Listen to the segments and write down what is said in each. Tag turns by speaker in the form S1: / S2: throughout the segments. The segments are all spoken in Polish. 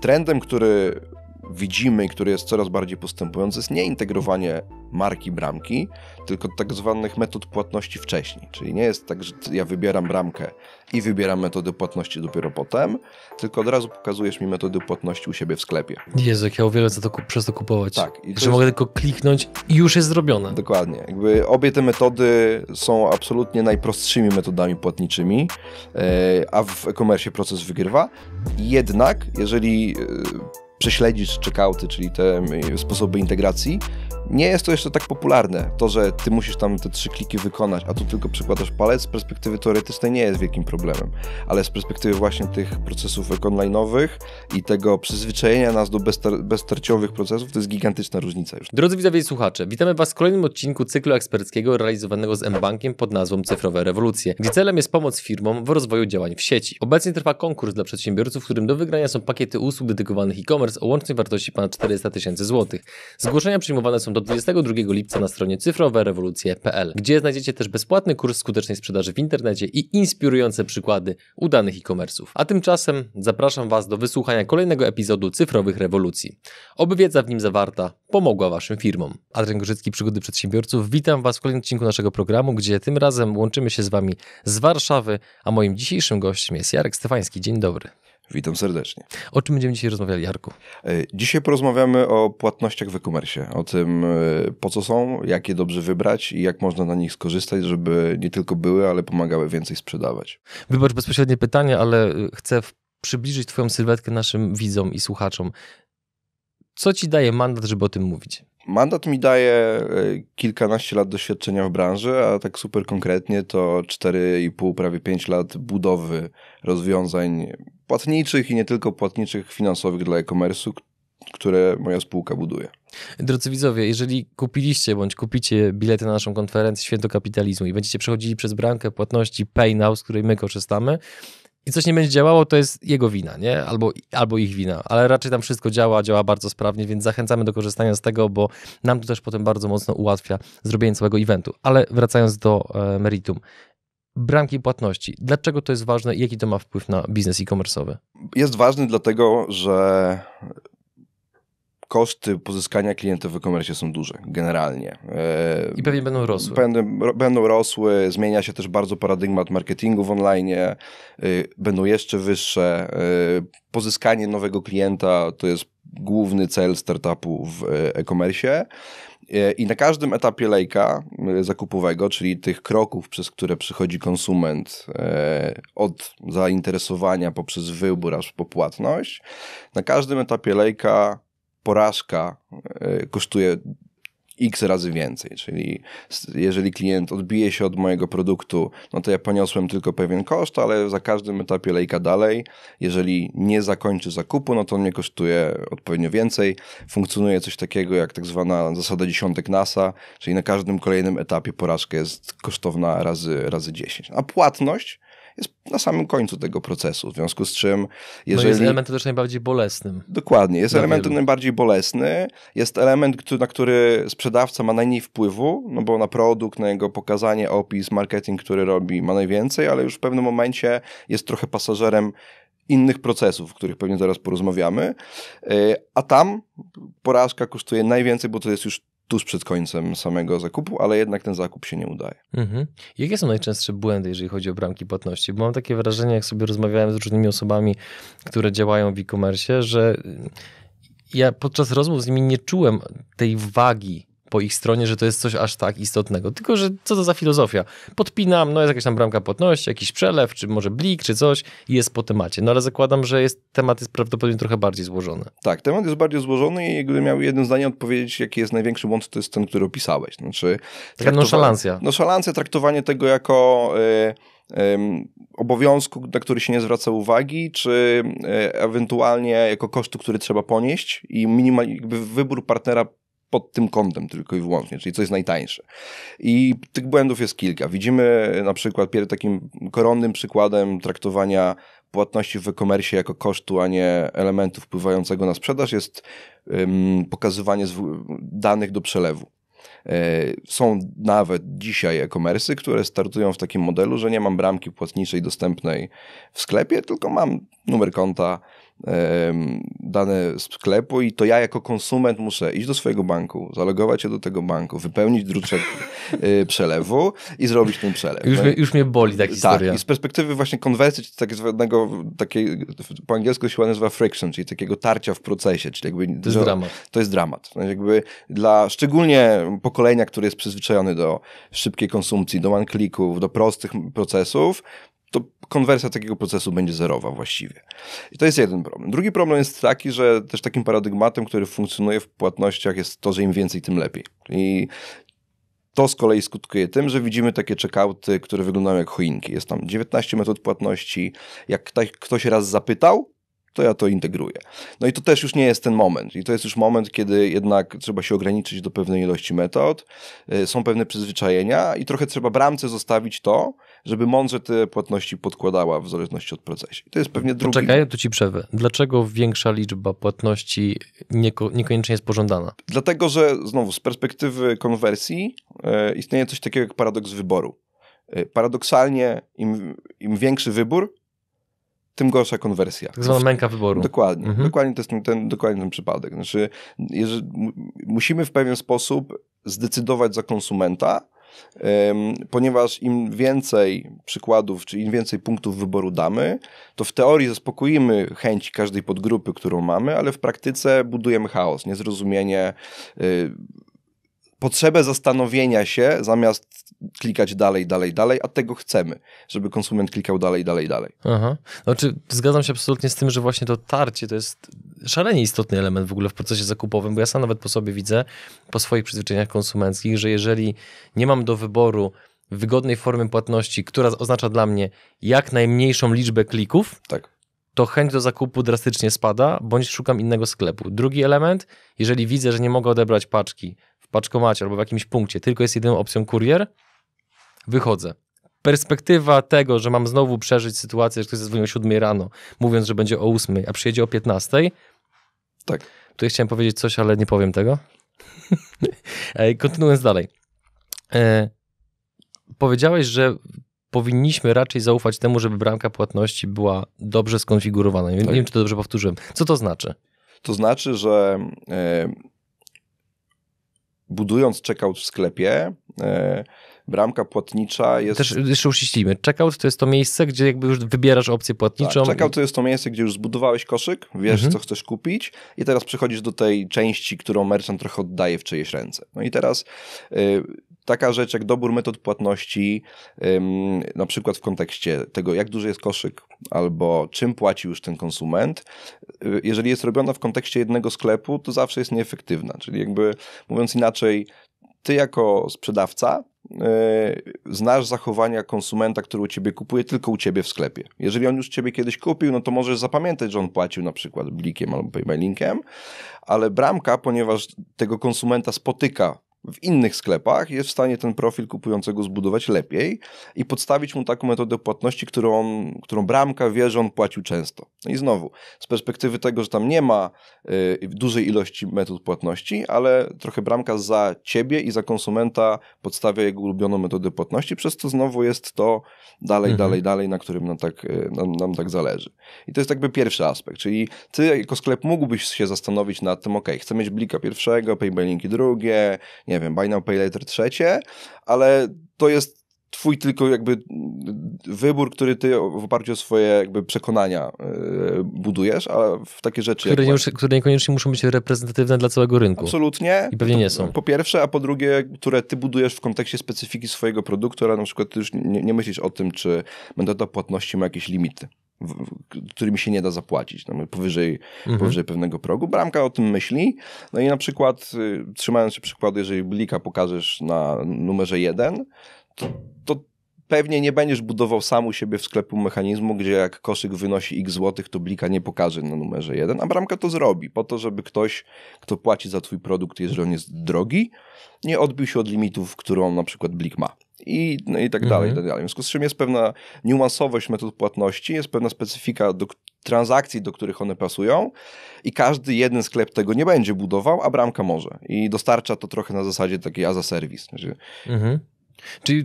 S1: Trendem, który widzimy i które jest coraz bardziej postępujące, jest nie integrowanie marki bramki, tylko tak zwanych metod płatności wcześniej. Czyli nie jest tak, że ja wybieram bramkę i wybieram metody płatności dopiero potem, tylko od razu pokazujesz mi metody płatności u siebie w sklepie.
S2: Jezu, jak ja za to, przez to kupować. Tak. I że jest... mogę tylko kliknąć i już
S1: jest zrobione. Dokładnie. Jakby obie te metody są absolutnie najprostszymi metodami płatniczymi, e, a w e-commerce proces wygrywa. Jednak, jeżeli e, prześledzić checkouty, czyli te y, sposoby integracji, nie jest to jeszcze tak popularne. To, że ty musisz tam te trzy kliki wykonać, a tu tylko przykładasz palec, z perspektywy teoretycznej nie jest wielkim problemem. Ale z perspektywy właśnie tych procesów online'owych i tego przyzwyczajenia nas do bezter- bezterciowych procesów, to jest gigantyczna różnica już.
S2: Drodzy widzowie i słuchacze, witamy Was w kolejnym odcinku cyklu eksperckiego realizowanego z mBankiem pod nazwą Cyfrowe Rewolucje, gdzie celem jest pomoc firmom w rozwoju działań w sieci. Obecnie trwa konkurs dla przedsiębiorców, w którym do wygrania są pakiety usług dedykowanych e-commerce o łącznej wartości ponad 400 tysięcy złotych. Zgłoszenia przyjmowane są do do 22 lipca na stronie cyfrowerewolucje.pl, gdzie znajdziecie też bezpłatny kurs skutecznej sprzedaży w internecie i inspirujące przykłady udanych e-commerce'ów. A tymczasem zapraszam Was do wysłuchania kolejnego epizodu Cyfrowych Rewolucji. Oby wiedza w nim zawarta pomogła Waszym firmom. Adrian Gorzycki, Przygody Przedsiębiorców. Witam Was w kolejnym odcinku naszego programu, gdzie tym razem łączymy się z Wami z Warszawy, a moim dzisiejszym gościem jest Jarek Stefański. Dzień dobry. Witam serdecznie. O czym będziemy dzisiaj
S1: rozmawiali, Jarku? E, dzisiaj porozmawiamy o płatnościach w e-commerce, o tym e, po co są, jak je dobrze wybrać i jak można na nich skorzystać, żeby nie tylko były, ale pomagały więcej sprzedawać.
S2: Wybacz bezpośrednie pytanie, ale e, chcę przybliżyć Twoją sylwetkę naszym widzom
S1: i słuchaczom. Co Ci daje mandat, żeby o tym mówić? Mandat mi daje kilkanaście lat doświadczenia w branży, a tak super konkretnie to 4,5, prawie 5 lat budowy rozwiązań płatniczych i nie tylko płatniczych, finansowych dla e-commerce'u, które moja spółka buduje.
S2: Drodzy widzowie, jeżeli kupiliście bądź kupicie bilety na naszą konferencję Święto Kapitalizmu i będziecie przechodzili przez bramkę płatności PayNow, z której my korzystamy, i coś nie będzie działało, to jest jego wina, nie? Albo, albo ich wina, ale raczej tam wszystko działa, działa bardzo sprawnie, więc zachęcamy do korzystania z tego, bo nam to też potem bardzo mocno ułatwia zrobienie całego eventu. Ale wracając do e, meritum, bramki płatności. Dlaczego to jest ważne i jaki to ma wpływ na biznes e commerce
S1: Jest ważny dlatego, że koszty pozyskania klientów w e-commerce są duże, generalnie. E, I pewnie będą rosły. Będą, będą rosły, zmienia się też bardzo paradygmat marketingu w online, e, będą jeszcze wyższe. E, pozyskanie nowego klienta to jest główny cel startupu w e-commerce. E, I na każdym etapie lejka e, zakupowego, czyli tych kroków, przez które przychodzi konsument e, od zainteresowania poprzez wybór aż po płatność, na każdym etapie lejka porażka kosztuje X razy więcej. Czyli jeżeli klient odbije się od mojego produktu, no to ja poniosłem tylko pewien koszt, ale za każdym etapie lejka dalej. Jeżeli nie zakończy zakupu, no to on mnie kosztuje odpowiednio więcej. Funkcjonuje coś takiego jak tak zwana zasada dziesiątek NASA, czyli na każdym kolejnym etapie porażka jest kosztowna razy, razy 10. A płatność jest na samym końcu tego procesu, w związku z czym jeżeli... No jest elementem
S2: też najbardziej bolesnym.
S1: Dokładnie, jest elementem najbardziej bolesny, jest element, na który sprzedawca ma najmniej wpływu, no bo na produkt, na jego pokazanie, opis, marketing, który robi ma najwięcej, ale już w pewnym momencie jest trochę pasażerem innych procesów, o których pewnie zaraz porozmawiamy, y, a tam porażka kosztuje najwięcej, bo to jest już tuż przed końcem samego zakupu, ale jednak ten zakup się nie udaje. Mhm. Jakie są
S2: najczęstsze błędy, jeżeli chodzi o bramki płatności? Bo mam takie wrażenie, jak sobie rozmawiałem z różnymi osobami, które działają w e-commerce, że ja podczas rozmów z nimi nie czułem tej wagi po ich stronie, że to jest coś aż tak istotnego. Tylko, że co to za filozofia? Podpinam, no jest jakaś tam bramka płatności, jakiś przelew, czy może blik, czy coś i jest po temacie. No ale zakładam, że jest, temat jest prawdopodobnie trochę bardziej
S1: złożony. Tak, temat jest bardziej złożony i gdybym miał jedno zdanie odpowiedzieć, jaki jest największy błąd, to jest ten, który opisałeś. Znaczy, szalancja. nonszalancja. Nonszalancja, traktowanie tego jako... Y, obowiązku, na który się nie zwraca uwagi, czy y, ewentualnie jako kosztu, który trzeba ponieść i minimal, wybór partnera pod tym kątem tylko i wyłącznie, czyli co jest najtańsze. I tych błędów jest kilka. Widzimy na przykład takim koronnym przykładem traktowania płatności w e-commerce jako kosztu, a nie elementu wpływającego na sprzedaż jest um, pokazywanie danych do przelewu. E, są nawet dzisiaj e-commerce, które startują w takim modelu, że nie mam bramki płatniczej dostępnej w sklepie, tylko mam numer konta dane sklepu i to ja jako konsument muszę iść do swojego banku, zalogować się do tego banku, wypełnić druczek y, przelewu i zrobić ten przelew. Już, mi no mnie, już mnie boli ta tak, historia. Tak, i z perspektywy właśnie konwersji, tak zwanego, takiej, po angielsku się nazywa friction, czyli takiego tarcia w procesie, czyli jakby... To jest no, dramat. To jest dramat. No, jakby dla szczególnie pokolenia, które jest przyzwyczajone do szybkiej konsumpcji, do one-clicków, do prostych procesów, to konwersja takiego procesu będzie zerowa właściwie. I to jest jeden problem. Drugi problem jest taki, że też takim paradygmatem, który funkcjonuje w płatnościach jest to, że im więcej, tym lepiej. I to z kolei skutkuje tym, że widzimy takie checkouty, które wyglądają jak choinki. Jest tam 19 metod płatności. Jak ktoś raz zapytał, to ja to integruję. No i to też już nie jest ten moment. I to jest już moment, kiedy jednak trzeba się ograniczyć do pewnej ilości metod, y, są pewne przyzwyczajenia i trochę trzeba bramce zostawić to, żeby mądrze te płatności podkładała w zależności od procesu. I to jest pewnie drugi... Poczekaj,
S2: tu ci przerwę. Dlaczego większa liczba płatności nieko niekoniecznie jest pożądana?
S1: Dlatego, że znowu z perspektywy konwersji e, istnieje coś takiego jak paradoks wyboru. E, paradoksalnie im, im większy wybór, tym gorsza konwersja. Tak zwana męka wyboru. Dokładnie. Mhm. Dokładnie to jest ten, ten, dokładnie ten przypadek. Znaczy, jeżeli, musimy w pewien sposób zdecydować za konsumenta, um, ponieważ im więcej przykładów, czy im więcej punktów wyboru damy, to w teorii zaspokoimy chęć każdej podgrupy, którą mamy, ale w praktyce budujemy chaos, niezrozumienie, y, potrzebę zastanowienia się, zamiast klikać dalej, dalej, dalej, a tego chcemy, żeby konsument klikał dalej, dalej, dalej.
S2: Aha. Znaczy, zgadzam się absolutnie z tym, że właśnie to tarcie to jest szalenie istotny element w ogóle w procesie zakupowym, bo ja sam nawet po sobie widzę, po swoich przyzwyczajeniach konsumenckich, że jeżeli nie mam do wyboru wygodnej formy płatności, która oznacza dla mnie jak najmniejszą liczbę klików, tak to chęć do zakupu drastycznie spada, bądź szukam innego sklepu. Drugi element, jeżeli widzę, że nie mogę odebrać paczki paczkomacie albo w jakimś punkcie, tylko jest jedyną opcją kurier, wychodzę. Perspektywa tego, że mam znowu przeżyć sytuację, że ktoś zadzwoni o 7 rano, mówiąc, że będzie o 8, a przyjedzie o 15. Tak. Tutaj chciałem powiedzieć coś, ale nie powiem tego. Kontynuując dalej. E, powiedziałeś, że powinniśmy raczej zaufać temu, żeby bramka płatności była dobrze skonfigurowana. Nie tak. wiem, czy to dobrze powtórzyłem. Co to znaczy?
S1: To znaczy, że e, budując checkout w sklepie, e, bramka płatnicza jest... Też jeszcze uściślimy, checkout to jest to miejsce, gdzie jakby już wybierasz opcję płatniczą. Tak, checkout to jest to miejsce, gdzie już zbudowałeś koszyk, wiesz mhm. co chcesz kupić i teraz przechodzisz do tej części, którą merchant trochę oddaje w czyjeś ręce. No i teraz y, taka rzecz jak dobór metod płatności, na przykład w kontekście tego, jak duży jest koszyk albo czym płaci już ten konsument, y, jeżeli jest robiona w kontekście jednego sklepu, to zawsze jest nieefektywna. Czyli jakby mówiąc inaczej, ty jako sprzedawca y, znasz zachowania konsumenta, który u ciebie kupuje tylko u ciebie w sklepie. Jeżeli on już ciebie kiedyś kupił, no to możesz zapamiętać, że on płacił na przykład blikiem albo paymalinkiem, ale bramka, ponieważ tego konsumenta spotyka w innych sklepach jest w stanie ten profil kupującego zbudować lepiej i podstawić mu taką metodę płatności, którą, którą bramka wie, że on płacił często. No I znowu, z perspektywy tego, że tam nie ma y, dużej ilości metod płatności, ale trochę bramka za ciebie i za konsumenta podstawia jego ulubioną metodę płatności, przez co znowu jest to dalej, mhm. dalej, dalej, na którym nam tak, y, nam, nam tak zależy. I to jest jakby pierwszy aspekt, czyli ty jako sklep mógłbyś się zastanowić nad tym, ok, chcę mieć blika pierwszego, paybalinki drugie, nie wiem, Buy Now Pay Later trzecie, ale to jest twój tylko jakby wybór, który ty w oparciu o swoje jakby przekonania y, budujesz, a w takie rzeczy... Które, nie, właśnie...
S2: które niekoniecznie muszą być reprezentatywne dla całego rynku. Absolutnie. I pewnie nie są.
S1: Po pierwsze, a po drugie, które ty budujesz w kontekście specyfiki swojego produktu, ale na przykład ty już nie, nie myślisz o tym, czy metoda płatności ma jakieś limity którymi się nie da zapłacić, no, powyżej, mhm. powyżej pewnego progu. Bramka o tym myśli. No i na przykład, y, trzymając się przykładu, jeżeli blika pokażesz na numerze jeden, to, to pewnie nie będziesz budował sam u siebie w sklepu mechanizmu, gdzie jak koszyk wynosi x złotych, to blika nie pokaże na numerze jeden, a bramka to zrobi po to, żeby ktoś, kto płaci za twój produkt, jeżeli on jest drogi, nie odbił się od limitów, którą na przykład blik ma i, no i tak dalej, i tak mhm. dalej. W związku z czym jest pewna niuansowość metod płatności, jest pewna specyfika do, transakcji, do których one pasują i każdy jeden sklep tego nie będzie budował, a bramka może. I dostarcza to trochę na zasadzie takiej as a service.
S2: Mhm. Czyli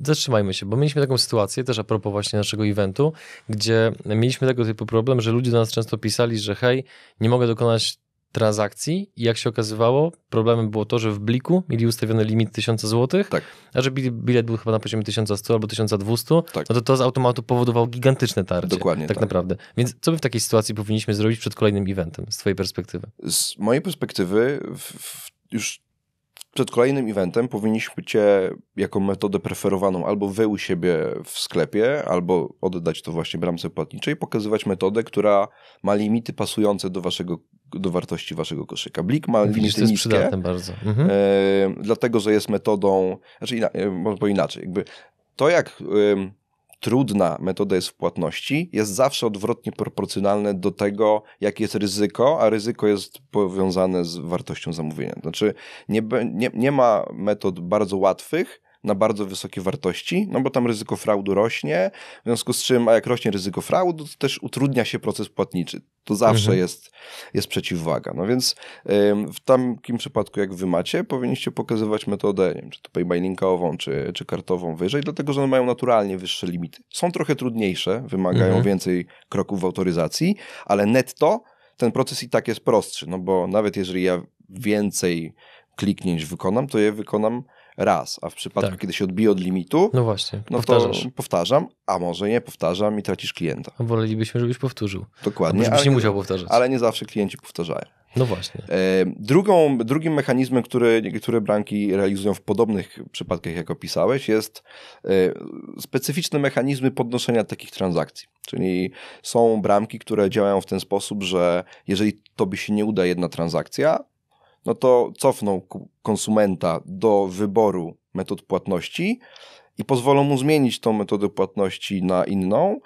S2: zatrzymajmy się, bo mieliśmy taką sytuację też a propos właśnie naszego eventu, gdzie mieliśmy tego typu problem, że ludzie do nas często pisali, że hej, nie mogę dokonać transakcji i jak się okazywało, problemem było to, że w Bliku mieli ustawiony limit 1000 zł, tak. a że bilet był chyba na poziomie 1100 albo 1200, tak. no to to z automatu powodowało gigantyczne tarcie. Dokładnie tak, tak, naprawdę. Więc co my w takiej sytuacji powinniśmy zrobić przed kolejnym eventem z twojej
S1: perspektywy? Z mojej perspektywy w, w, już przed kolejnym eventem powinniśmy cię jako metodę preferowaną albo wy u siebie w sklepie, albo oddać to właśnie bramce płatniczej, pokazywać metodę, która ma limity pasujące do waszego do wartości waszego koszyka. Blik ma limity Widzisz, to jest niskie, przydatne bardzo. Mhm. E, dlatego, że jest metodą, znaczy e, może inaczej, jakby to jak trudna metoda jest w płatności, jest zawsze odwrotnie proporcjonalne do tego, jakie jest ryzyko, a ryzyko jest powiązane z wartością zamówienia. Znaczy, nie, nie, nie ma metod bardzo łatwych, na bardzo wysokie wartości, no bo tam ryzyko fraudu rośnie, w związku z czym, a jak rośnie ryzyko fraudu, to też utrudnia się proces płatniczy. To zawsze mhm. jest, jest przeciwwaga. No więc w takim przypadku, jak wy macie, powinniście pokazywać metodę, nie wiem, czy to paybylinkową, czy, czy kartową wyżej, dlatego że one mają naturalnie wyższe limity. Są trochę trudniejsze, wymagają mhm. więcej kroków w autoryzacji, ale netto ten proces i tak jest prostszy, no bo nawet jeżeli ja więcej kliknięć wykonam, to je wykonam raz, a w przypadku, tak. kiedy się odbije od limitu, no właśnie, no powtarzasz. to powtarzam, a może nie powtarzam i tracisz klienta.
S2: A wolelibyśmy, żebyś powtórzył. Dokładnie. Żebyś nie musiał powtarzać. Ale
S1: nie zawsze klienci powtarzają. No właśnie. E, drugą, drugim mechanizmem, który niektóre bramki realizują w podobnych przypadkach, jak opisałeś, jest e, specyficzne mechanizmy podnoszenia takich transakcji. Czyli są bramki, które działają w ten sposób, że jeżeli to by się nie uda jedna transakcja, no to cofną konsumenta do wyboru metod płatności i pozwolą mu zmienić tą metodę płatności na inną,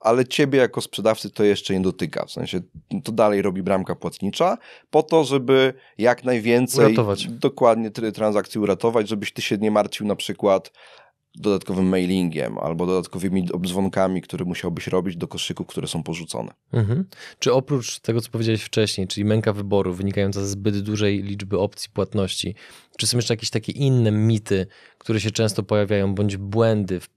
S1: ale ciebie jako sprzedawcy to jeszcze nie dotyka. W sensie to dalej robi bramka płatnicza po to, żeby jak najwięcej uratować. dokładnie transakcji uratować, żebyś ty się nie martwił na przykład dodatkowym mailingiem albo dodatkowymi obzwonkami, które musiałbyś robić do koszyków, które są porzucone.
S2: Mhm. Czy oprócz tego, co powiedziałeś wcześniej, czyli męka wyboru wynikająca ze zbyt dużej liczby opcji płatności, czy są jeszcze jakieś takie inne mity, które się często pojawiają, bądź błędy w,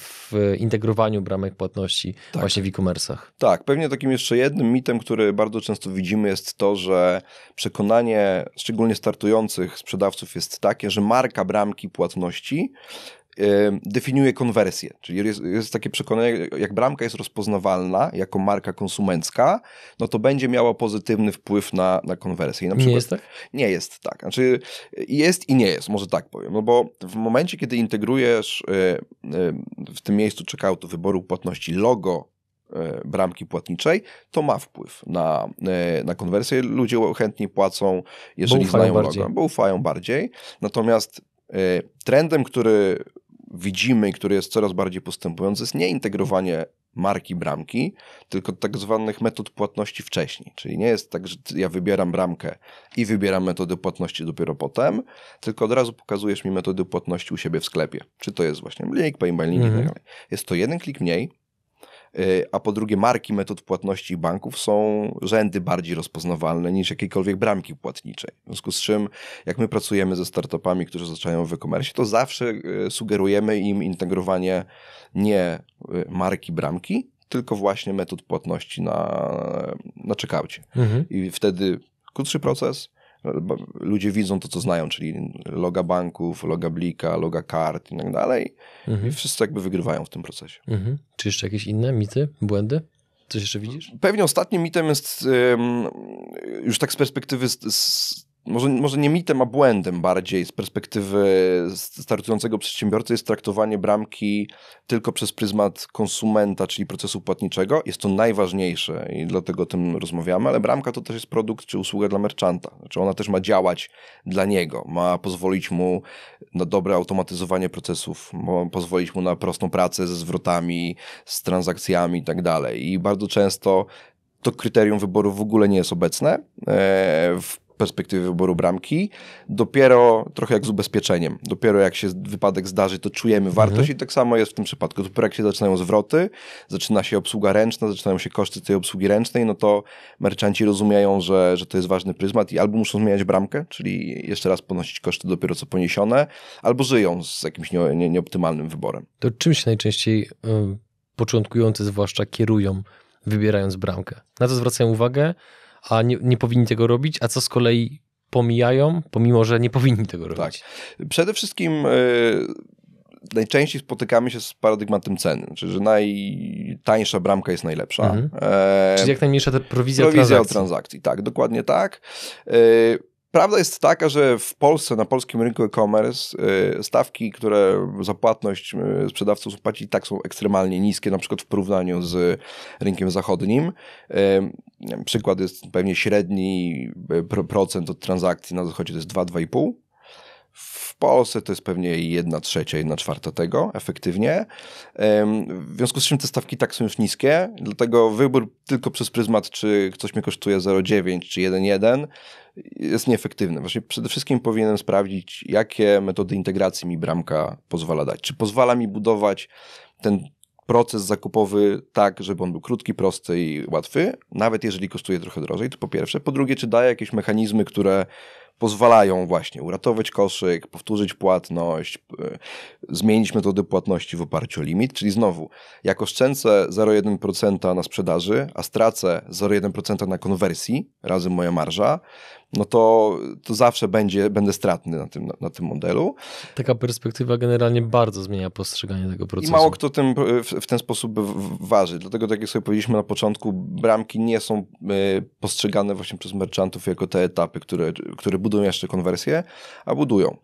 S2: w integrowaniu bramek płatności tak. właśnie w e-commerce'ach?
S1: Tak, pewnie takim jeszcze jednym mitem, który bardzo często widzimy, jest to, że przekonanie szczególnie startujących sprzedawców jest takie, że marka bramki płatności definiuje konwersję. Czyli jest, jest, takie przekonanie, jak bramka jest rozpoznawalna jako marka konsumencka, no to będzie miała pozytywny wpływ na, na konwersję. I na przykład, nie jest tak? Nie jest tak. Znaczy jest i nie jest, może tak powiem. No bo w momencie, kiedy integrujesz e, e, w tym miejscu checkoutu wyboru płatności logo e, bramki płatniczej, to ma wpływ na, na konwersję. Ludzie chętniej płacą, jeżeli znają bardziej. logo, bo ufają bardziej. Natomiast trendem, który widzimy i który jest coraz bardziej postępujący, jest nie integrowanie marki bramki, tylko tak zwanych metod płatności wcześniej. Czyli nie jest tak, że ja wybieram bramkę i wybieram metody płatności dopiero potem, tylko od razu pokazujesz mi metody płatności u siebie w sklepie. Czy to jest właśnie link, pay by link mhm. i tak mhm. dalej. Jest to jeden klik mniej, Y, a po drugie marki metod płatności banków są rzędy bardziej rozpoznawalne niż jakiejkolwiek bramki płatniczej. W związku z czym, jak my pracujemy ze startupami, którzy zaczynają w e-commerce, to zawsze y, sugerujemy im integrowanie nie y, marki bramki, tylko właśnie metod płatności na, na checkoutie. Mhm. I wtedy krótszy proces, ludzie widzą to, co znają, czyli loga banków, loga Blika, loga kart i tak dalej. Mhm. I wszyscy jakby wygrywają w tym procesie. Mhm. Czy jeszcze jakieś inne mity, błędy? Coś jeszcze widzisz? Pewnie ostatnim mitem jest, już tak z perspektywy może, może nie mitem, a błędem bardziej z perspektywy startującego przedsiębiorcy jest traktowanie bramki tylko przez pryzmat konsumenta, czyli procesu płatniczego. Jest to najważniejsze i dlatego o tym rozmawiamy, ale bramka to też jest produkt czy usługa dla merchanta. Znaczy ona też ma działać dla niego, ma pozwolić mu na dobre automatyzowanie procesów, ma pozwolić mu na prostą pracę ze zwrotami, z transakcjami i tak dalej. I bardzo często to kryterium wyboru w ogóle nie jest obecne e, w perspektywy wyboru bramki, dopiero trochę jak z ubezpieczeniem. Dopiero jak się wypadek zdarzy, to czujemy mhm. wartość mhm. i tak samo jest w tym przypadku. Dopiero jak się zaczynają zwroty, zaczyna się obsługa ręczna, zaczynają się koszty tej obsługi ręcznej, no to merchanci rozumieją, że, że to jest ważny pryzmat i albo muszą zmieniać bramkę, czyli jeszcze raz ponosić koszty dopiero co poniesione, albo żyją z jakimś nie, nie, nieoptymalnym wyborem.
S2: To czym się najczęściej y, początkujący zwłaszcza kierują, wybierając bramkę? Na to zwracają uwagę, a nie, nie powinni tego robić, a co z kolei pomijają, pomimo że nie powinni tego robić. Tak.
S1: Przede wszystkim e, najczęściej spotykamy się z paradygmatem ceny, czyli że najtańsza bramka jest najlepsza. Mhm. E, czyli jak
S2: najmniejsza ta prowizja, prowizja transakcji.
S1: transakcji. Tak, dokładnie tak. E, prawda jest taka, że w Polsce, na polskim rynku e-commerce, stawki, które za płatność sprzedawców płaci, tak są ekstremalnie niskie, na przykład w porównaniu z rynkiem zachodnim wiem, przykład jest pewnie średni e, procent od transakcji na zachodzie to jest 2-2,5. W Polsce to jest pewnie 1 trzecia, 1 czwarta tego efektywnie. W związku z czym te stawki tak są już niskie, dlatego wybór tylko przez pryzmat, czy ktoś mnie kosztuje 0,9 czy 1,1 jest nieefektywny. Właśnie przede wszystkim powinienem sprawdzić, jakie metody integracji mi bramka pozwala dać. Czy pozwala mi budować ten proces zakupowy tak, żeby on był krótki, prosty i łatwy, nawet jeżeli kosztuje trochę drożej, to po pierwsze. Po drugie, czy daje jakieś mechanizmy, które pozwalają właśnie uratować koszyk, powtórzyć płatność, e, zmienić metody płatności w oparciu o limit, czyli znowu, jak oszczędzę 0,1% na sprzedaży, a stracę 0,1% na konwersji, razem moja marża, no to, to zawsze będzie, będę stratny na tym, na, na, tym modelu.
S2: Taka perspektywa generalnie bardzo zmienia postrzeganie tego procesu. I mało
S1: kto tym, w, w ten sposób waży. Dlatego, tak jak sobie powiedzieliśmy na początku, bramki nie są e, postrzegane właśnie przez merchantów jako te etapy, które, które budują jeszcze konwersję, a budują.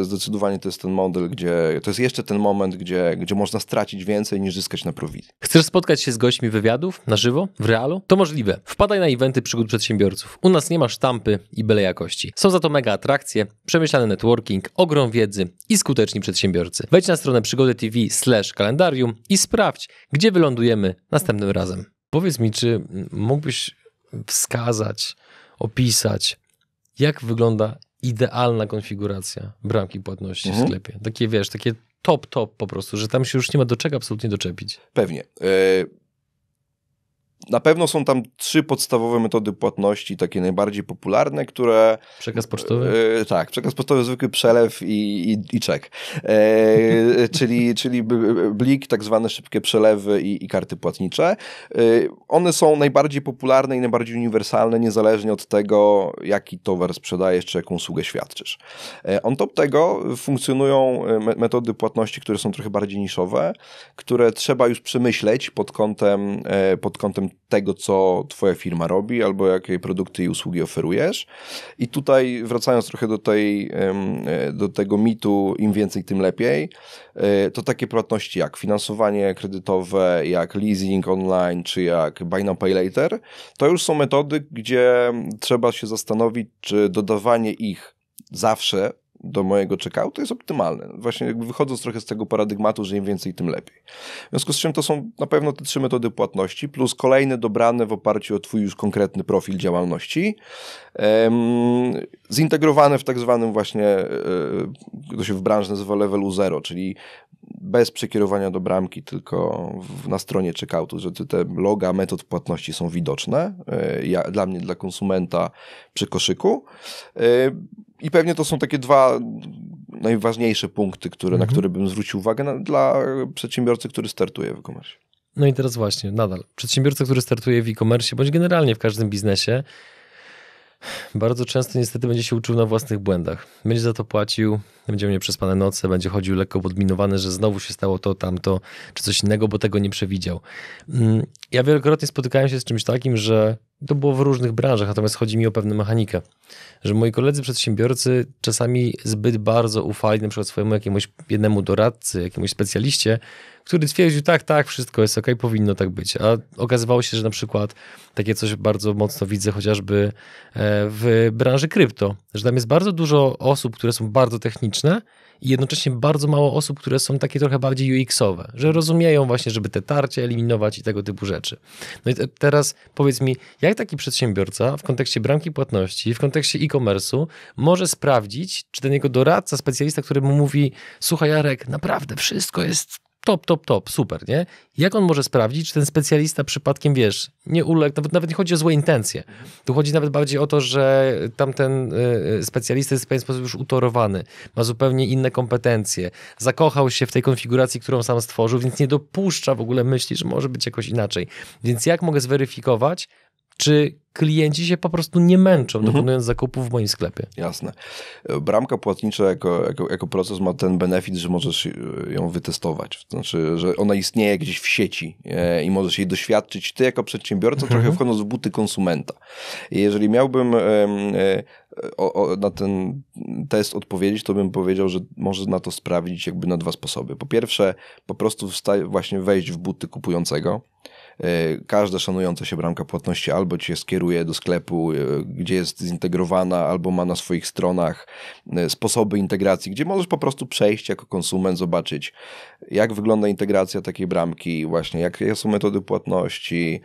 S1: E, zdecydowanie to jest ten model, gdzie to jest jeszcze ten moment, gdzie, gdzie można stracić więcej niż zyskać na prowizji.
S2: Chcesz spotkać się z gośćmi wywiadów na żywo, w realu? To możliwe. Wpadaj na eventy przygód przedsiębiorców. U nas nie ma sztampy i byle jakości. Są za to mega atrakcje, przemyślany networking, ogrom wiedzy i skuteczni przedsiębiorcy. Wejdź na stronę przygody TV slash kalendarium i sprawdź, gdzie wylądujemy następnym razem. Powiedz mi, czy mógłbyś wskazać, opisać, jak wygląda idealna konfiguracja bramki płatności mhm. w sklepie? Takie, wiesz, takie top, top po prostu, że tam się już nie ma do czego absolutnie doczepić.
S1: Pewnie. Yy na pewno są tam trzy podstawowe metody płatności, takie najbardziej popularne, które. Przekaz pocztowy? E, tak, przekaz pocztowy, zwykły przelew i, i, i czek. E, czyli, czyli blik, tak zwane szybkie przelewy i, i karty płatnicze. E, one są najbardziej popularne i najbardziej uniwersalne, niezależnie od tego, jaki towar sprzedajesz czy jaką usługę świadczysz. E, on top tego funkcjonują e, me metody płatności, które są trochę bardziej niszowe, które trzeba już przemyśleć pod kątem, pod kątem tego, co Twoja firma robi, albo jakie produkty i usługi oferujesz. I tutaj, wracając trochę do, tej, e, do tego mitu, im więcej, tym lepiej, e, to takie płatności jak finansowanie kredytowe, jak leasing online, czy jak buy now, pay later, to już są metody, gdzie trzeba się zastanowić, czy dodawanie ich zawsze do mojego checkoutu jest optymalne. Właśnie jakby wychodząc trochę z tego paradygmatu, że im więcej, tym lepiej. W związku z czym to są na pewno te trzy metody płatności, plus kolejne dobrane w oparciu o Twój już konkretny profil działalności, zintegrowane w tak zwanym właśnie, e, to się w branży nazywa levelu zero, czyli bez przekierowania do bramki, tylko w, na stronie checkoutu, że te loga metod płatności są widoczne e, ja, dla mnie, dla konsumenta przy koszyku. E, i pewnie to są takie dwa najważniejsze punkty, które, mhm. na które bym zwrócił uwagę na, dla przedsiębiorcy, który startuje w e-commerce.
S2: No i teraz właśnie, nadal. Przedsiębiorca, który startuje w e-commerce, bądź generalnie w każdym biznesie, bardzo często niestety będzie się uczył na własnych błędach. Będzie za to płacił, będzie miał pane noce, będzie chodził lekko podminowany, że znowu się stało to, tamto, czy coś innego, bo tego nie przewidział. Mm, ja wielokrotnie spotykałem się z czymś takim, że to było w różnych branżach, natomiast chodzi mi o pewną mechanikę, że moi koledzy przedsiębiorcy czasami zbyt bardzo ufali na przykład swojemu jakiemuś jednemu doradcy, jakiemuś specjaliście, który twierdził tak, tak, wszystko jest ok, powinno tak być, a okazywało się, że na przykład takie coś bardzo mocno widzę chociażby e, w branży krypto, że tam jest bardzo dużo osób, które są bardzo techniczne i jednocześnie bardzo mało osób, które są takie trochę bardziej UX-owe, że rozumieją właśnie, żeby te tarcie eliminować i tego typu rzeczy. No i teraz powiedz mi, jak taki przedsiębiorca w kontekście bramki płatności, w kontekście e-commerce'u może sprawdzić, czy ten jego doradca, specjalista, który mu mówi, słuchaj Jarek, naprawdę wszystko jest top, top, top, super, nie? Jak on może sprawdzić, czy ten specjalista przypadkiem, wiesz, nie uległ, nawet, nawet nie chodzi o złe intencje. Tu chodzi nawet bardziej o to, że tamten y, y specjalista jest w pewien sposób już utorowany, ma zupełnie inne kompetencje, zakochał się w tej konfiguracji, którą sam stworzył, więc nie dopuszcza w ogóle myśli, że może być jakoś inaczej. Więc jak mogę zweryfikować, czy klienci się po prostu nie męczą, mhm. dokonując zakupów
S1: w moim sklepie? Jasne. Bramka płatnicza jako, jako, jako proces ma ten benefit, że możesz ją wytestować. Znaczy, że ona istnieje gdzieś w sieci e, i możesz jej doświadczyć ty jako przedsiębiorca, mhm. trochę wchodząc w buty konsumenta. Jeżeli miałbym e, o, o, na ten test odpowiedzieć, to bym powiedział, że możesz na to sprawdzić jakby na dwa sposoby. Po pierwsze, po prostu właśnie wejść w buty kupującego E, każda szanująca się bramka płatności albo cię skieruje do sklepu, e, gdzie jest zintegrowana, albo ma na swoich stronach e, sposoby integracji, gdzie możesz po prostu przejść jako konsument, zobaczyć jak wygląda integracja takiej bramki, właśnie jakie są metody płatności,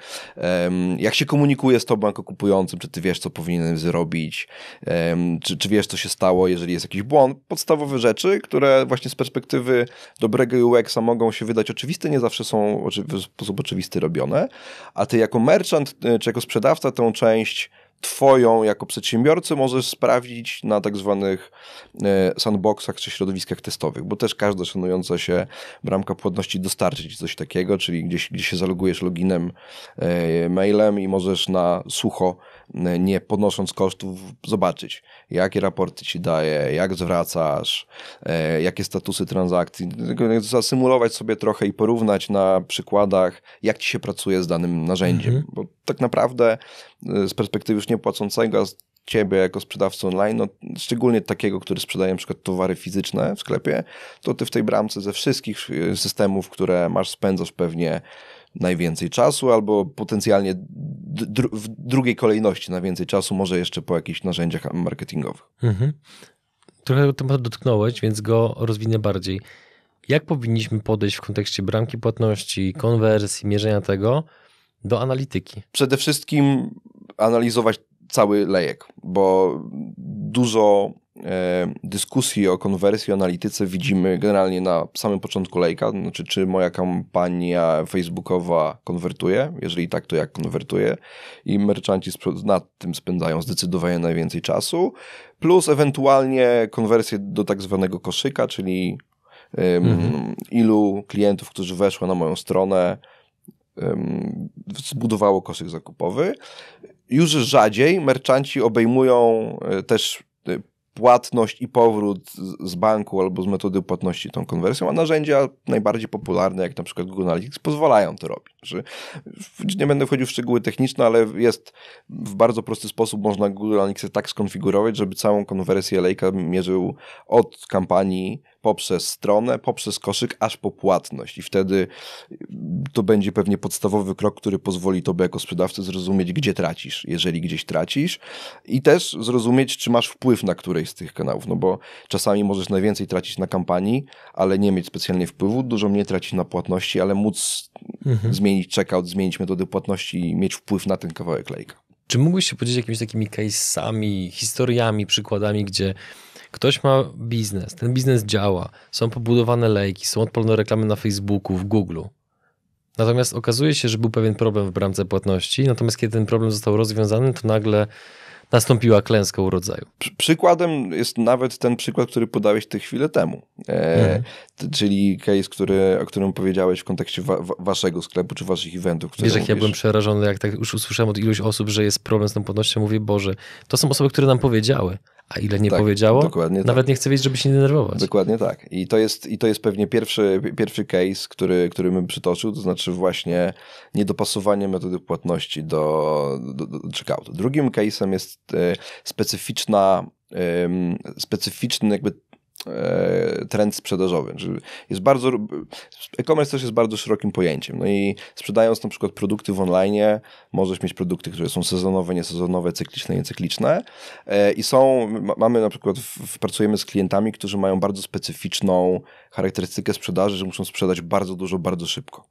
S1: jak się komunikuje z tobą jako kupującym, czy ty wiesz, co powinienem zrobić, czy, czy wiesz, co się stało, jeżeli jest jakiś błąd. Podstawowe rzeczy, które właśnie z perspektywy dobrego UX-a mogą się wydać oczywiste, nie zawsze są w sposób oczywisty robione a ty jako merchant y, czy jako sprzedawca tą część twoją jako przedsiębiorcy możesz sprawdzić na tak zwanych y, sandboxach czy środowiskach testowych, bo też każda szanująca się bramka płatności dostarczy ci coś takiego, czyli gdzieś, gdzieś się zalogujesz loginem, y, mailem i możesz na sucho nie ponosząc kosztów, zobaczyć, jakie raporty ci daje, jak zwracasz, e, jakie statusy transakcji. Zasymulować sobie trochę i porównać na przykładach, jak ci się pracuje z danym narzędziem. Mhm. Bo tak naprawdę e, z perspektywy już niepłacącego, ciebie jako sprzedawcy online, no, szczególnie takiego, który sprzedaje np. towary fizyczne w sklepie, to ty w tej bramce ze wszystkich e, systemów, które masz, spędzasz pewnie najwięcej czasu, albo potencjalnie w drugiej kolejności najwięcej czasu, może jeszcze po jakichś narzędziach marketingowych.
S2: Mhm. Trochę tematu dotknąłeś, więc go rozwinę bardziej. Jak powinniśmy podejść w kontekście bramki płatności, konwersji,
S1: mierzenia tego do analityki? Przede wszystkim analizować cały lejek, bo dużo E, dyskusji o konwersji, o analityce widzimy generalnie na samym początku lejka, znaczy czy moja kampania facebookowa konwertuje, jeżeli tak, to jak konwertuje i merchanci nad tym spędzają zdecydowanie najwięcej czasu, plus ewentualnie konwersje do tak zwanego koszyka, czyli um, mhm. ilu klientów, którzy weszło na moją stronę, zbudowało koszyk zakupowy. Już rzadziej merchanci obejmują e, też e, płatność i powrót z banku albo z metody płatności tą konwersją, a narzędzia najbardziej popularne, jak na przykład Google Analytics, pozwalają to robić rzeczy. Nie będę wchodził w szczegóły techniczne, ale jest w bardzo prosty sposób można Google Analytics tak skonfigurować, żeby całą konwersję lejka mierzył od kampanii poprzez stronę, poprzez koszyk, aż po płatność. I wtedy y, to będzie pewnie podstawowy krok, który pozwoli tobie jako sprzedawcy zrozumieć, gdzie tracisz, jeżeli gdzieś tracisz, i też zrozumieć, czy masz wpływ na którejś z tych kanałów. No bo czasami możesz najwięcej tracić na kampanii, ale nie mieć specjalnie wpływu, dużo mniej tracić na płatności, ale móc mhm. zmienić zmienić checkout, zmienić metody płatności i mieć wpływ na ten kawałek lejka.
S2: Czy mógłbyś się podzielić jakimiś takimi case'ami, historiami, przykładami, gdzie ktoś ma biznes, ten biznes działa, są pobudowane lejki, są odpalone reklamy na Facebooku, w Google. Natomiast okazuje się, że był pewien problem w bramce płatności, natomiast kiedy ten problem został rozwiązany, to nagle nastąpiła klęska urodzaju.
S1: Przykładem jest nawet ten przykład, który podałeś ty chwilę temu, e, mhm. czyli case, który, o którym powiedziałeś w kontekście wa waszego sklepu czy waszych eventów. Wiesz, jak ja byłem
S2: przerażony, jak tak już usłyszałem od iluś osób, że jest problem z tą płatnością, mówię, Boże, to są osoby, które nam powiedziały
S1: a ile nie tak, powiedziało, tak. nawet tak. nie chce wiedzieć, żeby się nie denerwować. Dokładnie tak. I to jest, i to jest pewnie pierwszy, pierwszy case, który, który bym przytoczył, to znaczy właśnie niedopasowanie metody płatności do, do, do checkoutu. Drugim casem jest e, specyficzna, specyficzny jakby E, trend sprzedażowy. Jest bardzo, e-commerce też jest bardzo szerokim pojęciem. No i sprzedając na przykład produkty w online, możesz mieć produkty, które są sezonowe, niesezonowe, cykliczne, niecykliczne e, i są, mamy na przykład, pracujemy z klientami, którzy mają bardzo specyficzną charakterystykę sprzedaży, że muszą sprzedać bardzo dużo, bardzo szybko.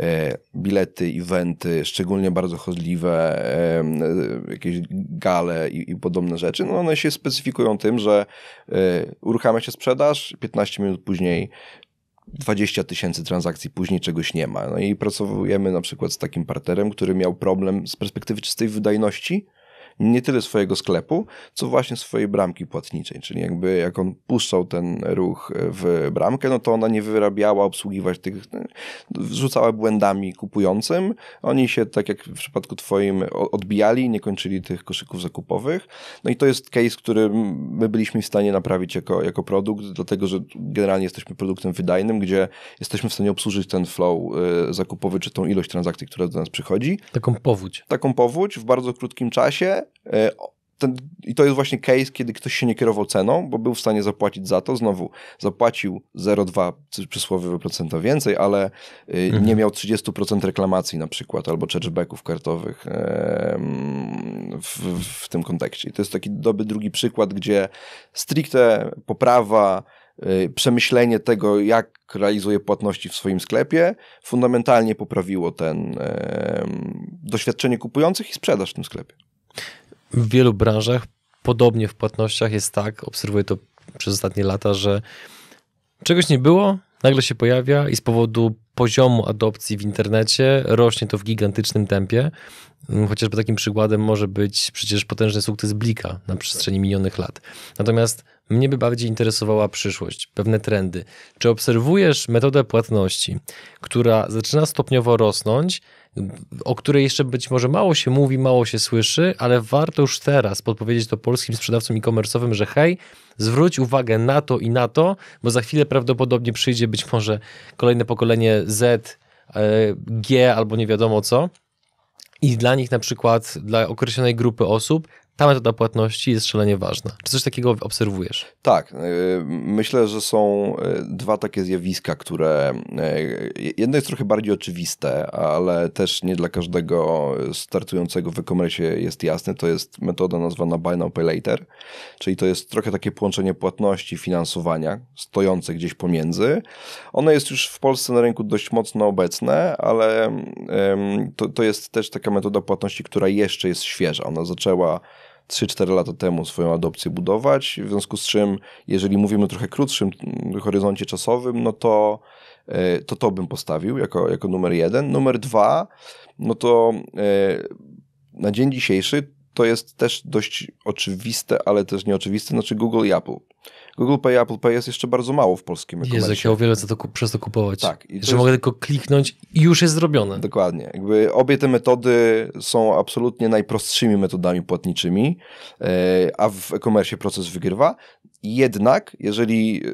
S1: E, bilety, eventy, szczególnie bardzo chodliwe, e, jakieś gale i, i, podobne rzeczy, no one się specyfikują tym, że e, uruchamia się sprzedaż, 15 minut później 20 tysięcy transakcji później czegoś nie ma. No i pracujemy na przykład z takim partnerem, który miał problem z perspektywy czystej wydajności, nie tyle swojego sklepu, co właśnie swojej bramki płatniczej, czyli jakby jak on puszczał ten ruch e, w bramkę, no to ona nie wyrabiała obsługiwać tych, e, rzucała błędami kupującym, oni się tak jak w przypadku twoim odbijali, nie kończyli tych koszyków zakupowych, no i to jest case, który my byliśmy w stanie naprawić jako, jako produkt, dlatego, że generalnie jesteśmy produktem wydajnym, gdzie jesteśmy w stanie obsłużyć ten flow e, zakupowy, czy tą ilość transakcji, która do nas przychodzi. Taką powódź. Taką powódź w bardzo krótkim czasie E, ten, I to jest właśnie case, kiedy ktoś się nie kierował ceną, bo był w stanie zapłacić za to. Znowu zapłacił 0,2 przysłowiowe procenta więcej, ale y, mhm. nie miał 30% reklamacji na przykład albo chargebacków kartowych w, w tym kontekście. I to jest taki dobry drugi przykład, gdzie stricte poprawa y, przemyślenie tego, jak realizuje płatności w swoim sklepie, fundamentalnie poprawiło ten doświadczenie kupujących i sprzedaż w tym sklepie w wielu
S2: branżach, podobnie w płatnościach jest tak, obserwuję to przez ostatnie lata, że czegoś nie było, nagle się pojawia i z powodu poziomu adopcji w internecie rośnie to w gigantycznym tempie. Mm, chociażby takim przykładem może być przecież potężny sukces Blika na przestrzeni minionych lat. Natomiast mnie by bardziej interesowała przyszłość, pewne trendy. Czy obserwujesz metodę płatności, która zaczyna stopniowo rosnąć, o której jeszcze być może mało się mówi, mało się słyszy, ale warto już teraz podpowiedzieć to polskim sprzedawcom e-commerce'owym, że hej, zwróć uwagę na to i na to, bo za chwilę prawdopodobnie przyjdzie być może kolejne pokolenie Z, e, G albo nie wiadomo co. I dla nich na przykład, dla określonej grupy osób, ta metoda płatności jest szalenie ważna. Czy coś takiego obserwujesz?
S1: Tak. Y, myślę, że są y, dwa takie zjawiska, które y, jedno jest trochę bardziej oczywiste, ale też nie dla każdego startującego w e-commerce jest jasne. To jest metoda nazwana Buy Now Pay Later, czyli to jest trochę takie połączenie płatności, finansowania stojące gdzieś pomiędzy. Ono jest już w Polsce na rynku dość mocno obecne, ale to, to jest też taka metoda płatności, która jeszcze jest świeża. Ona zaczęła 3-4 lata temu swoją adopcję budować, w związku z czym, jeżeli mówimy o trochę krótszym horyzoncie czasowym, no to e, to, to bym postawił jako, jako numer jeden. Numer dwa, no to e, na dzień dzisiejszy to jest też dość oczywiste, ale też nieoczywiste, znaczy Google i Apple. Google Pay, Apple Pay jest jeszcze bardzo mało w polskim e Nie, Jezu, o wiele
S2: uwielbiam to, przez to kupować. Tak. I że jest... mogę tylko kliknąć i już jest zrobione.
S1: Dokładnie. Jakby obie te metody są absolutnie najprostszymi metodami płatniczymi, e, a w e-commerce proces wygrywa. Jednak, jeżeli e,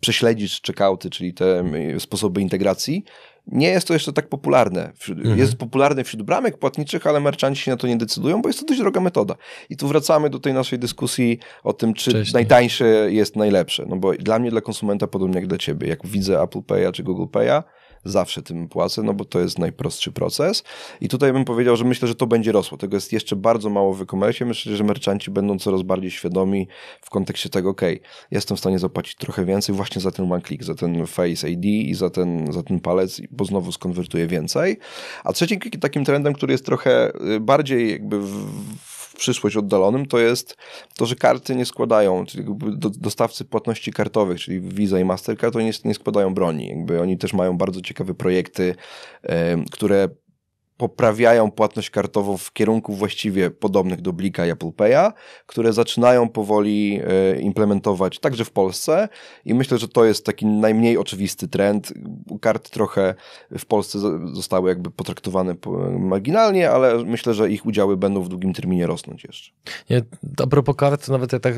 S1: prześledzisz checkouty, czyli te mm, sposoby integracji, nie jest to jeszcze tak popularne. Wśród, mhm. Jest popularne wśród bramek płatniczych, ale merchanci się na to nie decydują, bo jest to dość droga metoda. I tu wracamy do tej naszej dyskusji o tym, czy Cześć. najtańsze jest najlepsze. No bo dla mnie, dla konsumenta, podobnie jak dla ciebie, jak widzę Apple Pay'a czy Google Pay'a, zawsze tym płacę, no bo to jest najprostszy proces. I tutaj bym powiedział, że myślę, że to będzie rosło. Tego jest jeszcze bardzo mało w e-commerce. Myślę, że merchanci będą coraz bardziej świadomi w kontekście tego, ok, jestem w stanie zapłacić trochę więcej właśnie za ten one click, za ten Face ID i za ten, za ten palec, bo znowu skonwertuję więcej. A trzecim takim trendem, który jest trochę y, bardziej jakby w przyszłość oddalonym, to jest to, że karty nie składają, czyli dostawcy płatności kartowych, czyli Visa i Mastercard, to nie, nie składają broni. Jakby oni też mają bardzo ciekawe projekty, e, które poprawiają płatność kartową w kierunku właściwie podobnych do Blika i Apple Pay'a, które zaczynają powoli e, implementować także w Polsce i myślę, że to jest taki najmniej oczywisty trend. Karty trochę w Polsce zostały jakby potraktowane e, marginalnie, ale myślę, że ich udziały będą w długim terminie rosnąć jeszcze.
S2: Nie, a propos kart, nawet ja tak,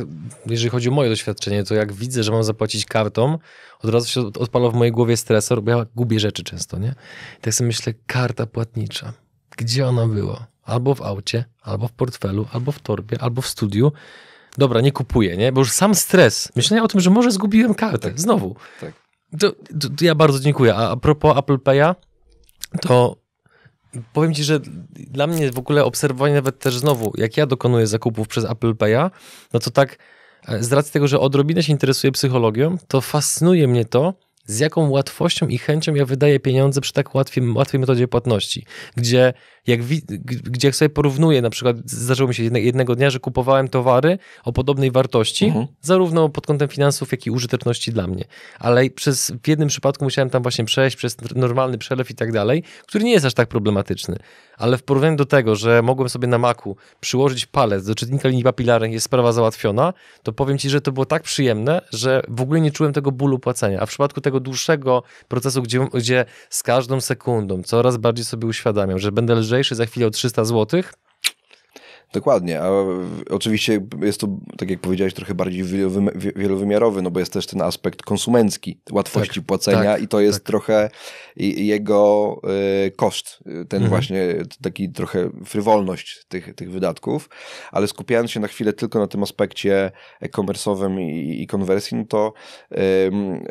S2: jeżeli chodzi o moje doświadczenie, to jak widzę, że mam zapłacić kartą, od razu się odpala w mojej głowie stresor, bo ja gubię rzeczy często, nie? I tak sobie myślę, karta płatnicza, gdzie ona była? Albo w aucie, albo w portfelu, albo w torbie, albo w studiu. Dobra, nie kupuję, nie? Bo już sam stres, myślenie o tym, że może zgubiłem kartę, tak, znowu. Tak. To, to, to ja bardzo dziękuję. A, a propos Apple Pay'a, to powiem ci, że dla mnie w ogóle obserwowanie nawet też znowu, jak ja dokonuję zakupów przez Apple Pay'a, no to tak E, z racji tego, że odrobinę się interesuję psychologią, to fascynuje mnie to, z jaką łatwością i chęcią ja wydaję pieniądze przy tak łatwiej, łatwej metodzie płatności, gdzie jak, gdzie jak sobie porównuję, na przykład zdarzyło mi się jednego dnia, że kupowałem towary o podobnej wartości, mhm. zarówno pod kątem finansów, jak i użyteczności dla mnie, ale przez, w jednym przypadku musiałem tam właśnie przejść przez normalny przelew i tak dalej, który nie jest aż tak problematyczny, ale w porównaniu do tego, że mogłem sobie na maku przyłożyć palec do czytnika linii papilarnych, jest sprawa załatwiona, to powiem Ci, że to było tak przyjemne, że w ogóle nie czułem tego bólu płacenia, a w przypadku tego dłuższego procesu, gdzie, gdzie z każdą sekundą coraz bardziej sobie uświadamiam, że będę lżejszy za chwilę o 300 złotych,
S1: Dokładnie, a oczywiście jest to, tak jak powiedziałeś, trochę bardziej wielowymiarowy, no bo jest też ten aspekt konsumencki, łatwości tak, płacenia tak, i to jest tak. trochę jego y, koszt, ten mhm. właśnie taki trochę frywolność tych, tych wydatków, ale skupiając się na chwilę tylko na tym aspekcie e-commerce'owym i, i konwersji, no to um,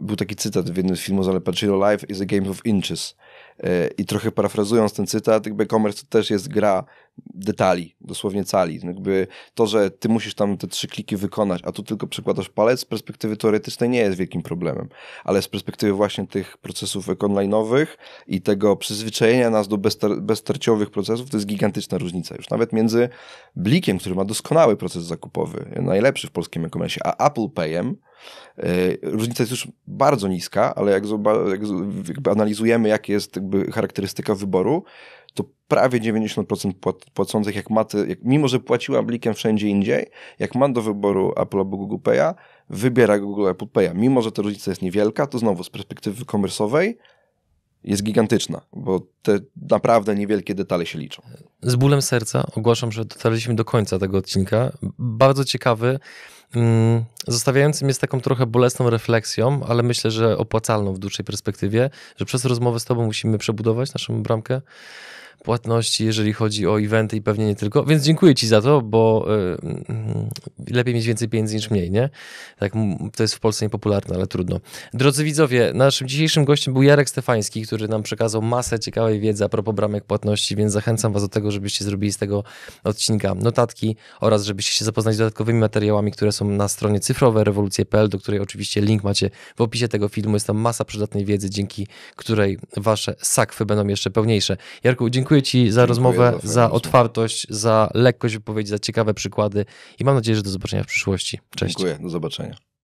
S1: był taki cytat w jednym z filmów z Al Pacino, Life is a game of inches. E, I trochę parafrazując ten cytat, jakby e-commerce to też jest gra detali, dosłownie cali. No, jakby to, że ty musisz tam te trzy kliki wykonać, a tu tylko przekładasz palec, z perspektywy teoretycznej nie jest wielkim problemem, ale z perspektywy właśnie tych procesów online'owych i tego przyzwyczajenia nas do bezstar bezstarciowych procesów, to jest gigantyczna różnica. Już nawet między Blikiem, który ma doskonały proces zakupowy, najlepszy w polskim e-commerce, a Apple Payem, E, różnica jest już bardzo niska, ale jak, analizujemy, jak jest charakterystyka wyboru, to prawie 90% płacących, jak ma te, jak, mimo że płaciła Blikiem wszędzie indziej, jak mam do wyboru Apple albo Google Pay'a, wybiera Google Apple Pay'a. Mimo, że ta różnica jest niewielka, to znowu z perspektywy komersowej jest gigantyczna, bo te naprawdę niewielkie detale się liczą.
S2: Z bólem serca ogłaszam, że dotarliśmy do końca tego odcinka. Bardzo ciekawy. Mm, zostawiającym jest taką trochę bolesną refleksją, ale myślę, że opłacalną w dłuższej perspektywie, że przez rozmowę z Tobą musimy przebudować naszą bramkę płatności, jeżeli chodzi o eventy i pewnie nie tylko. Więc dziękuję Ci za to, bo y, y, lepiej mieć więcej pieniędzy niż mniej, nie? Tak, to jest w Polsce niepopularne, ale trudno. Drodzy widzowie, naszym dzisiejszym gościem był Jarek Stefański, który nam przekazał masę ciekawej wiedzy a propos bramek płatności, więc zachęcam Was do tego, żebyście zrobili z tego odcinka notatki oraz żebyście się zapoznali z dodatkowymi materiałami, które są są na stronie cyfrowerewolucje.pl, do której oczywiście link macie w opisie tego filmu. Jest tam masa przydatnej wiedzy, dzięki której wasze sakwy będą jeszcze pełniejsze. Jarku, dziękuję ci za dziękuję rozmowę, za, za otwartość, za lekkość wypowiedzi, za ciekawe przykłady i mam nadzieję, że do zobaczenia w przyszłości. Cześć. Dziękuję, do zobaczenia.